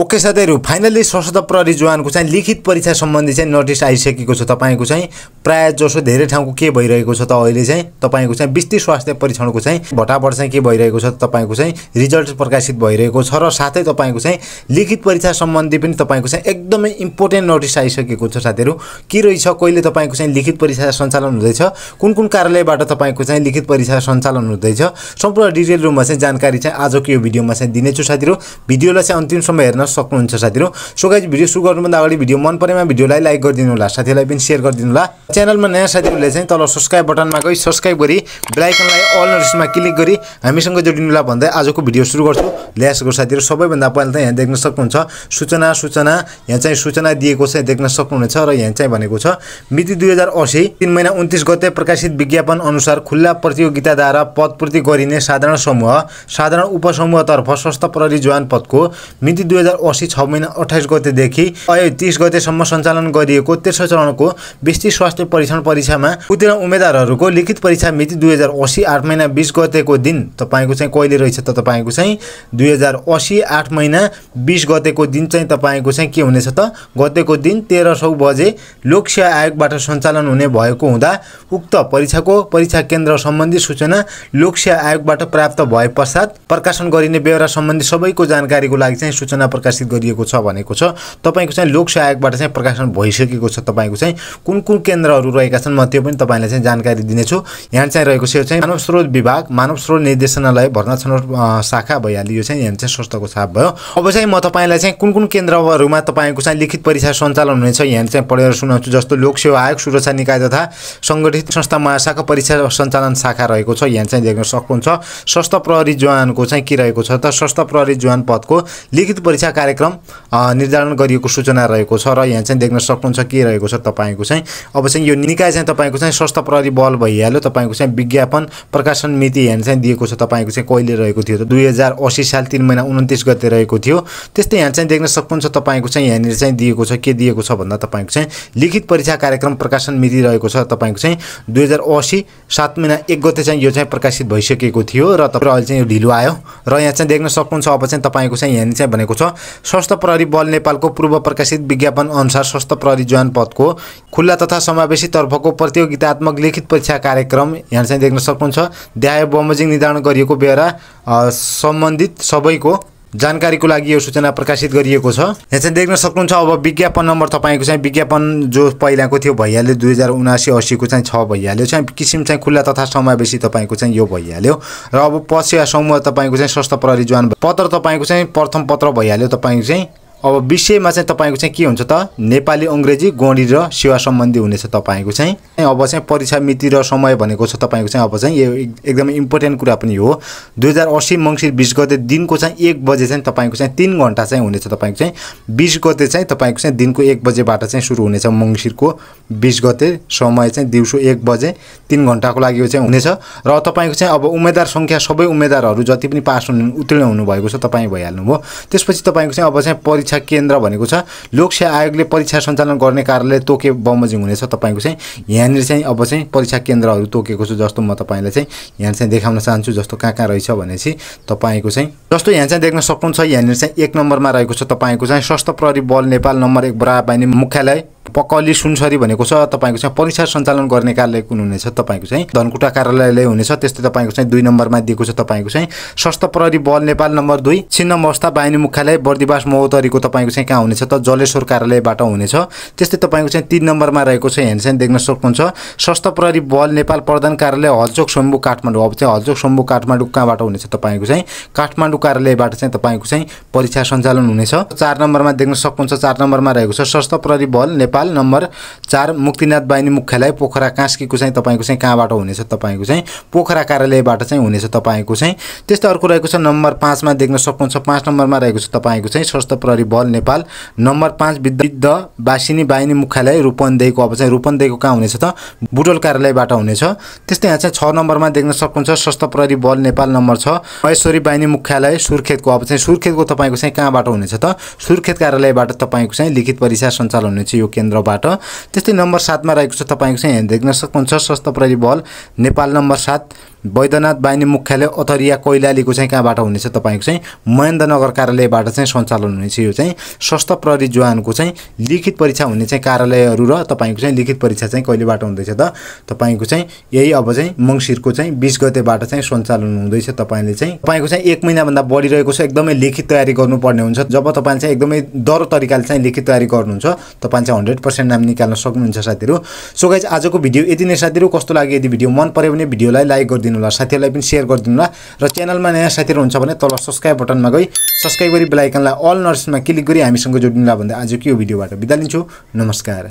okay साथीहरू finally सशस्त्र प्रहरी जवानको चाहिँ लिखित परीक्षा सम्बन्धी चाहिँ नोटिस आइसकेको छ तपाईँको चाहिँ प्रायः जसो धेरै ठाउँको के भइरहेको छ त अहिले चाहिँ तपाईँको चाहिँ विस्तृत स्वास्थ्य परीक्षणको चाहिँ भटाभट चाहिँ के भइरहेको छ तपाईँको चाहिँ रिजल्ट प्रकाशित भइरहेको छ र साथै तपाईँको चाहिँ लिखित परीक्षा सम्बन्धी पनि तपाईँको चाहिँ एकदमै इम्पोर्टेन्ट नोटिस आइसकेको छ साथीहरू के रहेछ कहिले तपाईँको चाहिँ लिखित परीक्षा सञ्चालन हुँदैछ कुन कुन कार्यालयबाट तपाईँको चाहिँ लिखित परीक्षा सञ्चालन हुँदैछ सम्पूर्ण डिटेल रूपमा चाहिँ जानकारी चाहिँ आजको यो भिडियोमा चाहिँ दिनेछु साथीहरू भिडियोलाई चाहिँ अन्तिमसम्म हेर्न सक्नुहुन्छ साथीहरू सो गाइज भिडियो सुरु गर्नुभन्दा अगाडि भिडियो मन परेमा भिडियोलाई लाइक गरिदिनु होला साथीहरूलाई पनि सेयर गरिदिनु होला च्यानलमा नयाँ साथीहरूले चाहिँ तल सब्सक्राइब बटनमा गई सब्सक्राइब गरी बेलायकनलाई अल नोटिसमा क्लिक गरी हामीसँग जोडिनु होला भन्दै आजको भिडियो सुरु गर्छु ल्यासको साथीहरू सबैभन्दा पहिला त यहाँ देख्न सक्नुहुन्छ सूचना सूचना यहाँ चाहिँ सूचना दिएको चाहिँ देख्न सक्नुहुनेछ र यहाँ चाहिँ भनेको छ मिति दुई हजार असी तिन महिना उन्तिस गते प्रकाशित विज्ञापन अनुसार खुल्ला प्रतियोगिताद्वारा पदपूर्ति गरिने साधारण समूह साधारण उपसमूहतर्फ स्वस्थ प्रहरी जवान पदको मिति दुई हजार असी छ महिना अठाइस गतेदेखि तिस गतेसम्म सञ्चालन गरिएको तेस्रो चरणको विस्तृत स्वास्थ्य परीक्षण परीक्षामा उत्तीर्ण उम्मेद्वारहरूको लिखित परीक्षा मिति दुई हजार असी आठ महिना बिस गतेको दिन तपाईँको चाहिँ कहिले रहेछ त तपाईँको चाहिँ दुई हजार असी आठ महिना बिस गतेको दिन चाहिँ तपाईँको चाहिँ के हुनेछ त गतेको दिन तेह्र सौ बजे सेवा आयोगबाट सञ्चालन हुने भएको हुँदा उक्त परीक्षाको परीक्षा केन्द्र सम्बन्धी सूचना लोक सेवा आयोगबाट प्राप्त भए पश्चात प्रकाशन गरिने बेहोरा सम्बन्धी सबैको जानकारीको लागि चाहिँ सूचना प्रकाशित गरिएको छ भनेको छ तपाईँको चाहिँ लोक आयोगबाट चाहिँ प्रकाशन भइसकेको छ तपाईँको चाहिँ कुन कुन केन्द्रहरू रहेका छन् म त्यो पनि तपाईँलाई चाहिँ जानकारी दिनेछु यहाँ चाहिँ रहेको छ यो चाहिँ मानव स्रोत विभाग मानव स्रोत निर्देशनालय भर्ना छनौट शाखा भइहाल्यो यो चाहिँ यहाँ चाहिँ स्वस्थको छाप भयो अब चाहिँ म तपाईँलाई चाहिँ कुन कुन केन्द्रहरूमा तपाईँको चाहिँ लिखित परीक्षा सञ्चालन हुनेछ यहाँ चाहिँ पढेर सुनाउँछु जस्तो लोकसेवा आयोग सुरक्षा निकाय तथा सङ्गठित संस्था महाशाखा परीक्षा सञ्चालन शाखा रहेको छ यहाँ चाहिँ देख्न सक्नुहुन्छ स्वस्थ प्रहरी जवानको चाहिँ के रहेको छ त स्वस्थ प्रहरी जवान पदको लिखित परीक्षा कार्यक्रम निर्धारण गरिएको सूचना रहेको छ र यहाँ चाहिँ देख्न सक्नुहुन्छ के रहेको छ तपाईँको चाहिँ अब चाहिँ यो निकाय चाहिँ तपाईँको चाहिँ स्वस्थ प्रहरी बल भइहाल्यो तपाईँको चाहिँ विज्ञापन प्रकाशन मिति यहाँ चाहिँ दिएको छ तपाईँको चाहिँ कहिले रहेको थियो त दुई हजार असी साल तिन महिना उन्तिस गते रहेको थियो त्यस्तै यहाँ चाहिँ देख्न सक्नुहुन्छ तपाईँको चाहिँ यहाँनिर चाहिँ दिएको छ के दिएको छ भन्दा तपाईँको चाहिँ लिखित परीक्षा कार्यक्रम प्रकाशन मिति रहेको छ तपाईँको चाहिँ दुई हजार असी सात महिना एक गते चाहिँ यो चाहिँ प्रकाशित भइसकेको थियो र तपाईँ अहिले चाहिँ यो ढिलो आयो र यहाँ चाहिँ देख्न सक्नुहुन्छ अब चाहिँ तपाईँको चाहिँ यहाँ चाहिँ भनेको छ स्वास्थ्य प्रहरी बल नेपालको पूर्व प्रकाशित विज्ञापन अनुसार स्वास्थ्य प्रहरी जवान पदको खुल्ला तथा समावेशी तर्फको प्रतियोगितात्मक लिखित परीक्षा कार्यक्रम यहाँ चाहिँ देख्न सक्नुहुन्छ ध्याय बमोजिङ निर्धारण गरिएको बेहोरा सम्बन्धित सबैको जानकारीको लागि यो सूचना प्रकाशित गरिएको छ यहाँ चाहिँ देख्न सक्नुहुन्छ अब विज्ञापन नम्बर तपाईँको चाहिँ विज्ञापन जो पहिलाको थियो भइहाल्यो दुई हजार उनासी असीको चाहिँ छ भइहाल्यो चाहिँ किसिम चाहिँ खुल्ला तथा समावेशी तपाईँको चाहिँ यो भइहाल्यो र अब पछि समूह तपाईँको चाहिँ स्वस्थ जवान पत्र तपाईँको चाहिँ प्रथम पत्र भइहाल्यो तपाईँको चाहिँ अब विषयमा चाहिँ तपाईँको चाहिँ के हुन्छ त नेपाली अङ्ग्रेजी गणित र सेवा सम्बन्धी हुनेछ तपाईँको चाहिँ अब चाहिँ परीक्षा मिति र समय भनेको छ तपाईँको चाहिँ अब चाहिँ यो एकदमै इम्पोर्टेन्ट कुरा पनि हो दुई हजार असी मङ्सिर बिस गते दिनको चाहिँ एक बजे चाहिँ तपाईँको चाहिँ तिन घन्टा चाहिँ हुनेछ तपाईँको चाहिँ बिस गते चाहिँ तपाईँको चाहिँ दिनको एक बजेबाट चाहिँ सुरु हुनेछ मङ्सिरको बिस गते समय चाहिँ दिउँसो एक बजे तिन घन्टाको लागि चाहिँ हुनेछ र तपाईँको चाहिँ अब उम्मेदवार सङ्ख्या सबै उम्मेदवारहरू जति पनि पास हुनु उत्तीर्ण हुनुभएको छ तपाईँ भइहाल्नुभयो त्यसपछि तपाईँको चाहिँ अब चाहिँ परीक्षा परीक्षा केन्द्र भनेको छ लोक सेवा आयोगले परीक्षा सञ्चालन गर्ने कार्यालय तोके बमोजिङ हुनेछ तपाईँको चाहिँ यहाँनिर चाहिँ अब चाहिँ परीक्षा केन्द्रहरू तोकेको छु जस्तो म तपाईँलाई चाहिँ यहाँ चाहिँ देखाउन चाहन्छु जस्तो कहाँ कहाँ रहेछ भनेपछि तपाईँको चाहिँ जस्तो यहाँ चाहिँ देख्न सक्नुहुन्छ यहाँनिर चाहिँ एक नम्बरमा रहेको छ तपाईँको चाहिँ स्वस्थ प्रहरी बल नेपाल नम्बर एक बराबानी मुख्यालय पक्कली सुनसरी भनेको छ तपाईँको चाहिँ परीक्षा सञ्चालन गर्ने कार्यालय कुन हुनेछ तपाईँको चाहिँ धनकुटा कार्यालय हुनेछ त्यस्तै तपाईँको चाहिँ दुई नम्बरमा दिएको छ तपाईँको चाहिँ सस्त प्रहरी बल नेपाल नम्बर दुई छिन्न अवस्था बाहिनी मुख्यालय बर्दिवास महोत्तरीको तपाईँको चाहिँ कहाँ हुनेछ त जलेश्वर कार्यालयबाट हुनेछ त्यस्तै तपाईँको चाहिँ तिन नम्बरमा रहेको छ चाहिँ देख्न सक्नुहुन्छ स्वस्थ प्रहरी बल नेपाल प्रधान कार्यालय हलचोक स्वयम्भू काठमाडौँ अब चाहिँ हलचोक स्वयम्भू काठमाडौँ कहाँबाट हुनेछ तपाईँको चाहिँ काठमाडौँ कार्यालयबाट चाहिँ तपाईँको चाहिँ परीक्षा सञ्चालन हुनेछ चार नम्बरमा देख्न सक्नुहुन्छ चार नम्बरमा रहेको छ सस्त प्रहरी बल नेपाल नेपाल नम्बर चार मुक्तिनाथ बाहिनी मुख्यालय पोखरा कास्कीको चाहिँ तपाईँको चाहिँ कहाँबाट हुनेछ तपाईँको चाहिँ पोखरा कार्यालयबाट चाहिँ हुनेछ तपाईँको चाहिँ त्यस्तै अर्को रहेको छ नम्बर पाँचमा देख्न सक्नुहुन्छ पाँच नम्बरमा रहेको छ तपाईँको चाहिँ स्वस्थ प्रहरी बल नेपाल नम्बर पाँच विद्ध बासिनी बाहिनी मुख्यालय रूपन्देहीको अब चाहिँ रूपन्देहीको कहाँ हुनेछ त बुटोल कार्यालयबाट हुनेछ त्यस्तै यहाँ चाहिँ छ नम्बरमा देख्न सक्नुहुन्छ स्वस्थ प्रहरी बल नेपाल नम्बर छ महेश्वरी बाहिनी मुख्यालय सुर्खेतको अब चाहिँ सुर्खेतको तपाईँको चाहिँ कहाँबाट हुनेछ त सुर्खेत कार्यालयबाट तपाईँको चाहिँ लिखित परीक्षा सञ्चालन हुनेछ यो केन्द्र केन्द्रबाट त्यस्तै नम्बर सातमा रहेको छ तपाईँको चाहिँ देख्न सक्नुहुन्छ सस्तो प्रहरी बल नेपाल नम्बर सात वैद्यनाथ बाहिनी मुख्यालय अथरिया कैलालीको चाहिँ कहाँबाट हुनेछ तपाईँको चाहिँ महेन्द्रनगर कार्यालयबाट चाहिँ सञ्चालन हुनेछ यो चाहिँ स्वस्थ प्रहरी जवानको चाहिँ लिखित परीक्षा हुने चाहिँ कार्यालयहरू र तपाईँको चाहिँ लिखित परीक्षा चाहिँ कहिलेबाट हुँदैछ त तपाईँको चाहिँ यही अब चाहिँ मङ्सिरको चाहिँ बिस गतेबाट चाहिँ सञ्चालन हुँदैछ तपाईँले चाहिँ तपाईँको चाहिँ एक महिनाभन्दा बढिरहेको छ एकदमै लिखित तयारी गर्नुपर्ने हुन्छ जब तपाईँले चाहिँ एकदमै डर तरिकाले चाहिँ लिखित तयारी गर्नुहुन्छ तपाईँ चाहिँ हन्ड्रेड पर्सेन्ट नाम निकाल्न सक्नुहुन्छ साथीहरू सो गाइज आजको भिडियो यति नै साथीहरू कस्तो लाग्यो यदि भिडियो मन पऱ्यो भने भिडियोलाई लाइक गरिदिनु गरिदिनु होला साथीहरूलाई पनि सेयर गरिदिनु होला र च्यानलमा नयाँ साथीहरू हुन्छ भने तल सब्सक्राइब बटनमा गई सब्सक्राइब गरी बेलायकनलाई अल नर्समा क्लिक गरी हामीसँग जोडिनु होला भन्दा आजको यो भिडियोबाट बिदा लिन्छु नमस्कार